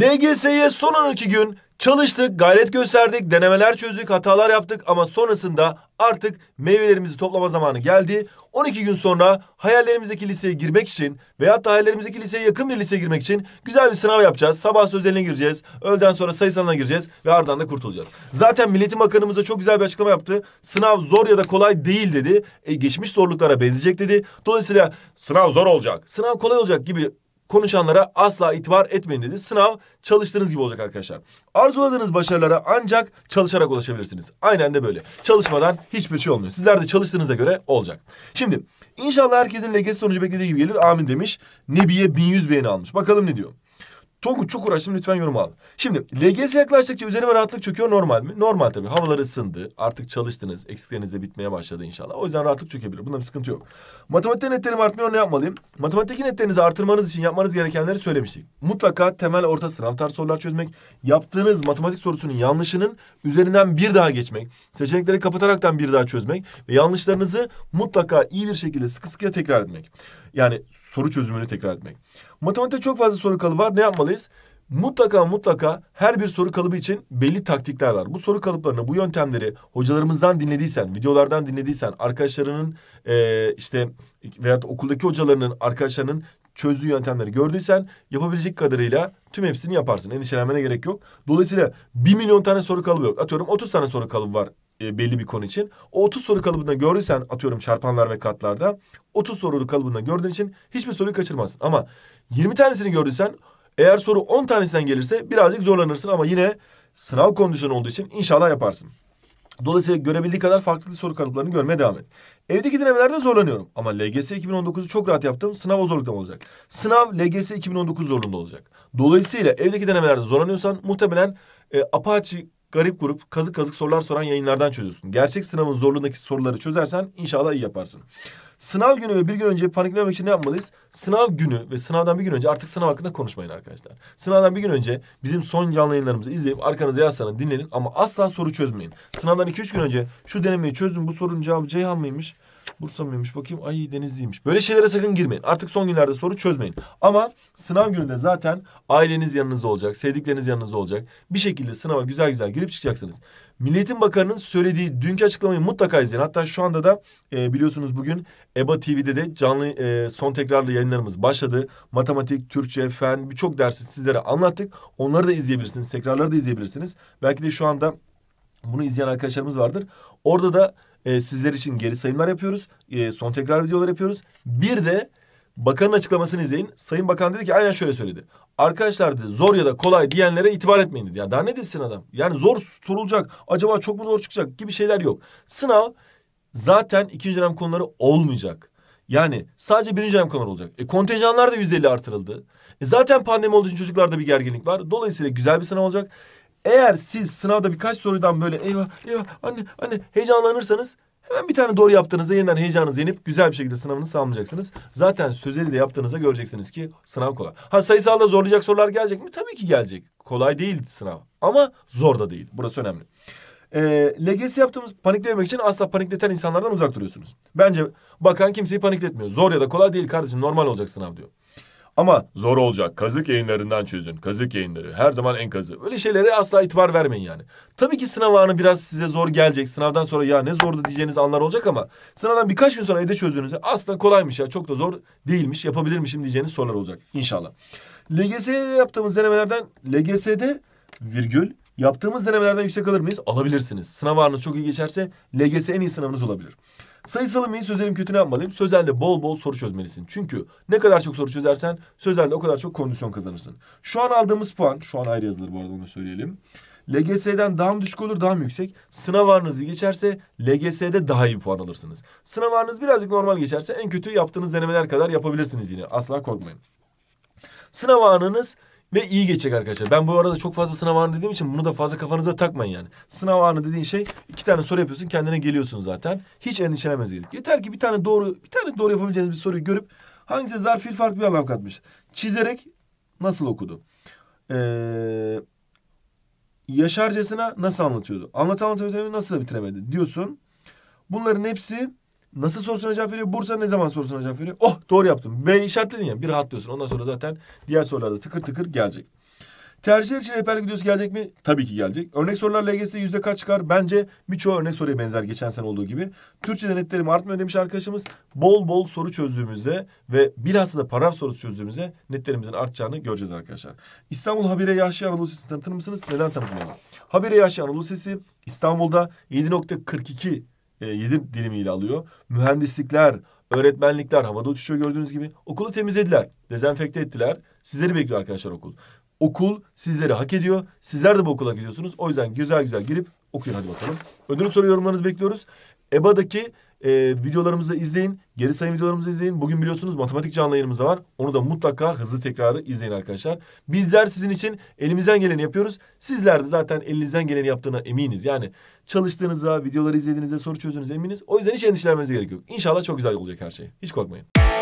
LGS'ye son 12 gün çalıştık, gayret gösterdik, denemeler çözdük, hatalar yaptık ama sonrasında artık meyvelerimizi toplama zamanı geldi. 12 gün sonra hayallerimizdeki liseye girmek için veya hayallerimizdeki liseye yakın bir liseye girmek için güzel bir sınav yapacağız. Sabah sözeline gireceğiz, öğleden sonra sayısalına gireceğiz ve ardından da kurtulacağız. Zaten Milletim Bakanımıza çok güzel bir açıklama yaptı. Sınav zor ya da kolay değil dedi. E, geçmiş zorluklara benzeyecek dedi. Dolayısıyla sınav zor olacak, sınav kolay olacak gibi konuşanlara asla itibar etmeyin dedi. Sınav çalıştığınız gibi olacak arkadaşlar. Arzuladığınız başarılara ancak çalışarak ulaşabilirsiniz. Aynen de böyle. Çalışmadan hiçbir şey olmuyor. Sizler de çalıştığınıza göre olacak. Şimdi inşallah herkesin LGS sonucu beklediği gibi gelir. Amin demiş. Nebiye 1100 beğeni almış. Bakalım ne diyor. Tonguç Çukur'a şimdi lütfen yorum al. Şimdi LGS yaklaştıkça üzerime rahatlık çöküyor normal mi? Normal tabii. Havalar ısındı. Artık çalıştınız. Eksikleriniz de bitmeye başladı inşallah. O yüzden rahatlık çökebilir. Bunda bir sıkıntı yok. Matematikte netlerim artmıyor ne yapmalıyım? Matematik netlerinizi artırmanız için yapmanız gerekenleri söylemiştik. Mutlaka temel orta sınav tarz sorular çözmek. Yaptığınız matematik sorusunun yanlışının üzerinden bir daha geçmek. Seçenekleri kapataraktan bir daha çözmek. Ve yanlışlarınızı mutlaka iyi bir şekilde sıkı sıkıya tekrar etmek. Yani soru çözümünü tekrar etmek. Matematikte çok fazla soru kalıbı var. Ne yapmalıyız? Mutlaka mutlaka her bir soru kalıbı için belli taktikler var. Bu soru kalıplarını, bu yöntemleri hocalarımızdan dinlediysen, videolardan dinlediysen, arkadaşlarının e, işte veyahut okuldaki hocalarının, arkadaşlarının çözdüğü yöntemleri gördüysen yapabilecek kadarıyla tüm hepsini yaparsın. Endişelenmene gerek yok. Dolayısıyla bir milyon tane soru kalıbı yok. Atıyorum 30 tane soru kalıbı var e, belli bir konu için. O 30 soru kalıbında gördüysen atıyorum çarpanlar ve katlarda 30 soru kalıbında gördüğün için hiçbir soruyu kaçırmazsın. Ama 20 tanesini gördüysen eğer soru 10 tanesinden gelirse birazcık zorlanırsın ama yine sınav kondisyonu olduğu için inşallah yaparsın. Dolayısıyla görebildiği kadar farklı soru kalıplarını görmeye devam et. Evdeki denemelerde zorlanıyorum ama LGS 2019'u çok rahat yaptım. Sınav o zorlukta olacak. Sınav LGS 2019 zorunda olacak. Dolayısıyla evdeki denemelerde zorlanıyorsan muhtemelen e, Apache garip grup kazık kazık sorular soran yayınlardan çözüyorsun. Gerçek sınavın zorluğundaki soruları çözersen inşallah iyi yaparsın. Sınav günü ve bir gün önce paniklemek için ne yapmalıyız? Sınav günü ve sınavdan bir gün önce artık sınav hakkında konuşmayın arkadaşlar. Sınavdan bir gün önce bizim son canlı yayınlarımızı izleyip arkanıza yazsanız dinlenin ama asla soru çözmeyin. Sınavdan iki üç gün önce şu denemeyi çözdüm bu sorunun cevabı Ceyhan mıymış? Bursa mıymış bakayım ay Denizli'ymiş. Böyle şeylere sakın girmeyin. Artık son günlerde soru çözmeyin. Ama sınav gününde zaten aileniz yanınızda olacak. Sevdikleriniz yanınızda olacak. Bir şekilde sınava güzel güzel girip çıkacaksınız. Milliyetin Bakanı'nın söylediği dünkü açıklamayı mutlaka izleyin. Hatta şu anda da e, biliyorsunuz bugün EBA TV'de de canlı e, son tekrarlı yayınlarımız başladı. Matematik, Türkçe, fen birçok dersi sizlere anlattık. Onları da izleyebilirsiniz. Tekrarları da izleyebilirsiniz. Belki de şu anda bunu izleyen arkadaşlarımız vardır. Orada da e, sizler için geri sayımlar yapıyoruz. E, son tekrar videolar yapıyoruz. Bir de bakanın açıklamasını izleyin. Sayın Bakan dedi ki aynen şöyle söyledi. Arkadaşlar dedi zor ya da kolay diyenlere itibar etmeyin dedi. Ya daha ne desin adam? Yani zor sorulacak, acaba çok mu zor çıkacak gibi şeyler yok. Sınav zaten ikinci dönem konuları olmayacak. Yani sadece birinci dönem konuları olacak. E, kontenjanlar da 150 artırıldı. E, zaten pandemi olduğu için çocuklarda bir gerginlik var. Dolayısıyla güzel bir sınav olacak. Eğer siz sınavda birkaç sorudan böyle eyvah eyvah anne anne heyecanlanırsanız hemen bir tane doğru yaptığınızda yeniden heyecanınızı yenip güzel bir şekilde sınavını sağlayacaksınız. Zaten sözeli de yaptığınızda göreceksiniz ki sınav kolay. Ha sayısalda zorlayacak sorular gelecek mi? Tabii ki gelecek. Kolay değil sınav ama zor da değil. Burası önemli. E, ee, LGS yaptığımız paniklememek için asla panikleten insanlardan uzak duruyorsunuz. Bence bakan kimseyi panikletmiyor. Zor ya da kolay değil kardeşim normal olacak sınav diyor. Ama zor olacak. Kazık yayınlarından çözün. Kazık yayınları. Her zaman en kazı. Öyle şeylere asla itibar vermeyin yani. Tabii ki sınav anı biraz size zor gelecek. Sınavdan sonra ya ne zordu diyeceğiniz anlar olacak ama... ...sınavdan birkaç gün sonra evde çözdüğünüzde aslında kolaymış ya. Çok da zor değilmiş. Yapabilirmişim diyeceğiniz sorular olacak. İnşallah. LGS'de yaptığımız denemelerden... LGS'de virgül yaptığımız denemelerden yüksek alır mıyız? Alabilirsiniz. Sınav anınız çok iyi geçerse LGS en iyi sınavınız olabilir. Sayısalı mıyım sözelim kötü ne yapmalıyım? Sözelde bol bol soru çözmelisin. Çünkü ne kadar çok soru çözersen sözelde o kadar çok kondisyon kazanırsın. Şu an aldığımız puan, şu an ayrı yazılır bu arada onu söyleyelim. LGS'den daha mı düşük olur daha mı yüksek? Sınav ağrınızı geçerse LGS'de daha iyi puan alırsınız. Sınav ağrınız birazcık normal geçerse en kötü yaptığınız denemeler kadar yapabilirsiniz yine. Asla korkmayın. Sınav ağrınız ve iyi geçecek arkadaşlar. Ben bu arada çok fazla sınav anı dediğim için bunu da fazla kafanıza takmayın yani. Sınav anı dediğin şey iki tane soru yapıyorsun kendine geliyorsun zaten. Hiç endişelemez gelip. Yeter ki bir tane doğru bir tane doğru yapabileceğiniz bir soruyu görüp hangisi fil farklı bir anlam katmış. Çizerek nasıl okudu? Ee, yaşarcasına nasıl anlatıyordu? Anlat anlatıyor nasıl bitiremedi diyorsun. Bunların hepsi Nasıl sorusuna cevap veriyor? Bursa ne zaman sorusuna cevap veriyor? Oh doğru yaptım. B işaretledin ya bir rahatlıyorsun. Ondan sonra zaten diğer sorularda tıkır tıkır gelecek. Tercihler için rehberlik videosu gelecek mi? Tabii ki gelecek. Örnek sorular LGS'de yüzde kaç çıkar? Bence birçoğu örnek soruya benzer geçen sene olduğu gibi. Türkçe netlerim artmıyor demiş arkadaşımız. Bol bol soru çözdüğümüzde ve bilhassa da paragraf sorusu çözdüğümüzde netlerimizin artacağını göreceğiz arkadaşlar. İstanbul Habire Yahşi Anadolu Sesi'ni tanıtır mısınız? Neden tanıtmayalım? Habire Yahşi Anadolu Sesi İstanbul'da 7.42 7 e, yedir dilimiyle alıyor. Mühendislikler, öğretmenlikler havada uçuşuyor gördüğünüz gibi. Okulu temizlediler, dezenfekte ettiler. Sizleri bekliyor arkadaşlar okul. Okul sizleri hak ediyor. Sizler de bu okula gidiyorsunuz. O yüzden güzel güzel girip okuyun hadi bakalım. Ödül soru yorumlarınızı bekliyoruz. EBA'daki e, videolarımızı izleyin. Geri sayım videolarımızı izleyin. Bugün biliyorsunuz matematik canlı yayınımız var. Onu da mutlaka hızlı tekrarı izleyin arkadaşlar. Bizler sizin için elimizden geleni yapıyoruz. Sizler de zaten elinizden geleni yaptığına eminiz. Yani çalıştığınıza, videoları izlediğinize, soru çözdüğünüze eminiz. O yüzden hiç endişelenmenize gerek yok. İnşallah çok güzel olacak her şey. Hiç korkmayın.